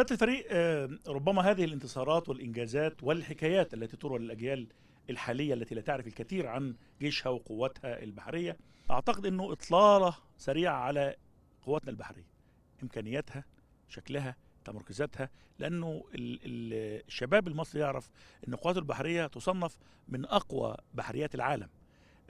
سياده الفريق آه، ربما هذه الانتصارات والانجازات والحكايات التي تروى للاجيال الحاليه التي لا تعرف الكثير عن جيشها وقواتها البحريه اعتقد انه اطلاله سريعه على قواتنا البحريه امكانياتها شكلها تمركزاتها لانه الشباب المصري يعرف ان قواته البحريه تصنف من اقوى بحريات العالم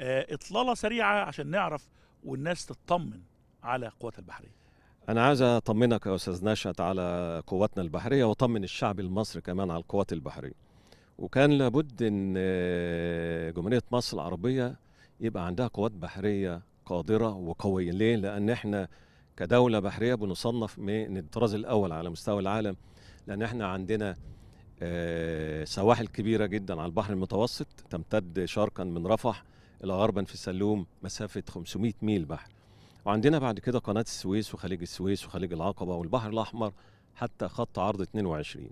آه، اطلاله سريعه عشان نعرف والناس تطمن على قواتها البحريه أنا عايز أطمنك يا أستاذ نشأت على قواتنا البحرية وأطمن الشعب المصري كمان على القوات البحرية وكان لابد إن آه، جمهورية مصر العربية يبقى عندها قوات بحرية قادرة وقوية ليه؟ لأن إحنا كدولة بحرية بنصنف من الطراز الأول على مستوى العالم لأن إحنا عندنا آه، سواحل كبيرة جدا على البحر المتوسط تمتد شرقا من رفح إلى غربا في سلوم مسافة 500 ميل بحر وعندنا بعد كده قناه السويس وخليج السويس وخليج العقبه والبحر الاحمر حتى خط عرض 22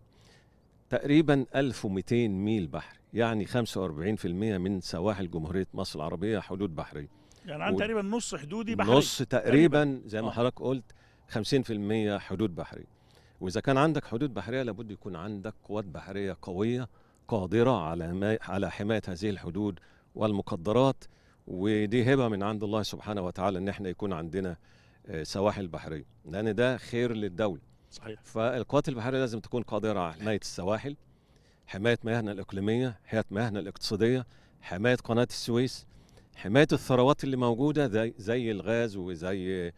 تقريبا 1200 ميل بحر يعني 45% من سواحل جمهوريه مصر العربيه حدود بحريه يعني عن و... تقريبا نص حدودي بحري نص تقريبا, تقريباً. زي ما آه. حضرتك قلت 50% حدود بحريه واذا كان عندك حدود بحريه لابد يكون عندك قوات بحريه قويه قادره على ما... على حمايه هذه الحدود والمقدرات ودي هبه من عند الله سبحانه وتعالى ان احنا يكون عندنا آه، سواحل بحريه لان ده خير للدوله صحيح فالقوات البحريه لازم تكون قادره على حمايه السواحل حمايه مياهنا الاقليميه حمايه مياهنا الاقتصاديه حمايه قناه السويس حمايه الثروات اللي موجوده زي, زي الغاز وزي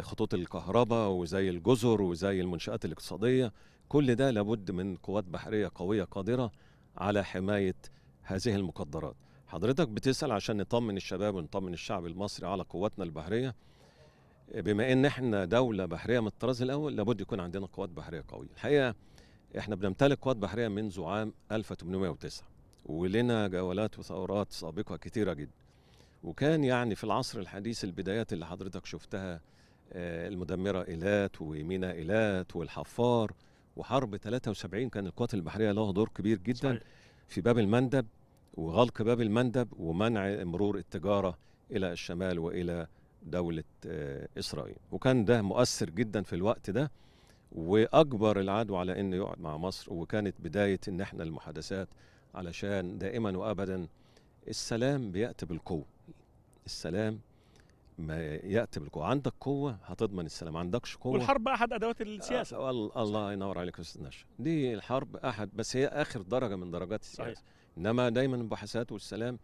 خطوط الكهرباء وزي الجزر وزي المنشات الاقتصاديه كل ده لابد من قوات بحريه قويه قادره على حمايه هذه المقدرات حضرتك بتسأل عشان نطمن الشباب ونطمن الشعب المصري على قواتنا البحرية بما ان احنا دولة بحرية من الطراز الاول لابد يكون عندنا قوات بحرية قوية الحقيقة احنا بنمتلك قوات بحرية منذ عام 1809 ولنا جولات وثورات سابقة كثيره جدا وكان يعني في العصر الحديث البدايات اللي حضرتك شفتها آه، المدمرة إيلات ومينا إيلات والحفار وحرب 73 كان القوات البحرية لها دور كبير جدا صحيح. في باب المندب وغلق باب المندب ومنع مرور التجارة إلى الشمال وإلى دولة آه، إسرائيل وكان ده مؤثر جدا في الوقت ده وأجبر العدو على أنه يقعد مع مصر وكانت بداية أن احنا المحادثات علشان دائما وأبدا السلام بيأتي بالقوة السلام ما ياتي بالقوه عندك قوه هتضمن السلام عندكش قوه والحرب احد ادوات السياسه آه الله ينور عليك يا استاذ نشا دي الحرب احد بس هي اخر درجه من درجات السياسه صحيح. انما دايما المباحثات والسلام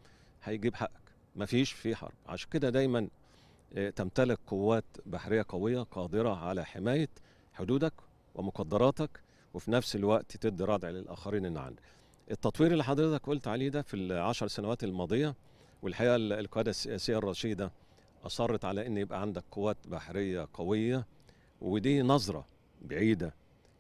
هيجيب حقك ما فيش في حرب عشان كده دايما آه، تمتلك قوات بحريه قويه قادره على حمايه حدودك ومقدراتك وفي نفس الوقت تدي ردع للاخرين ان عندك التطوير اللي حضرتك قلت عليه ده في العشر سنوات الماضيه والحقيقه القياده السياسيه الرشيده اصرت على ان يبقى عندك قوات بحريه قويه ودي نظره بعيده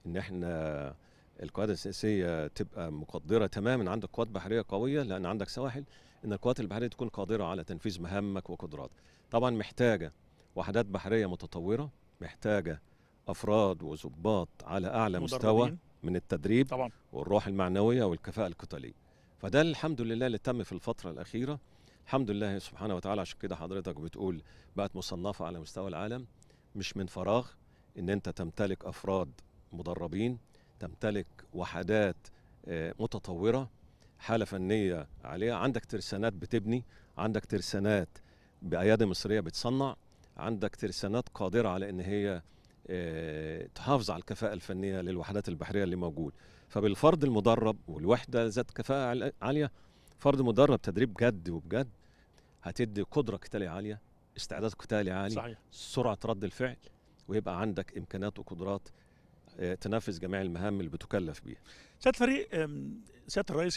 ان احنا القواعد السياسيه تبقى مقدره تماما عندك قوات بحريه قويه لان عندك سواحل ان القوات البحريه تكون قادره على تنفيذ مهامك وقدراتك طبعا محتاجه وحدات بحريه متطوره محتاجه افراد وظباط على اعلى مدربين. مستوى من التدريب طبعا. والروح المعنويه والكفاءه القتاليه فده الحمد لله اللي تم في الفتره الاخيره الحمد لله سبحانه وتعالى عشان كده حضرتك بتقول بقت مصنفه على مستوى العالم مش من فراغ ان انت تمتلك افراد مدربين تمتلك وحدات آه، متطورة حالة فنية عالية عندك ترسانات بتبني عندك ترسانات بأيادي مصرية بتصنع عندك ترسانات قادرة على أن هي آه، تحافظ على الكفاءة الفنية للوحدات البحرية اللي موجود فبالفرد المدرب والوحدة ذات كفاءة عالية فرد مدرب تدريب جد وبجد هتدي قدرة قتالية عالية استعداد قتالي عالي صحيح. سرعة رد الفعل ويبقى عندك إمكانات وقدرات تنفذ جميع المهام اللي بتكلف بيها سياده الفريق سياده الرئيس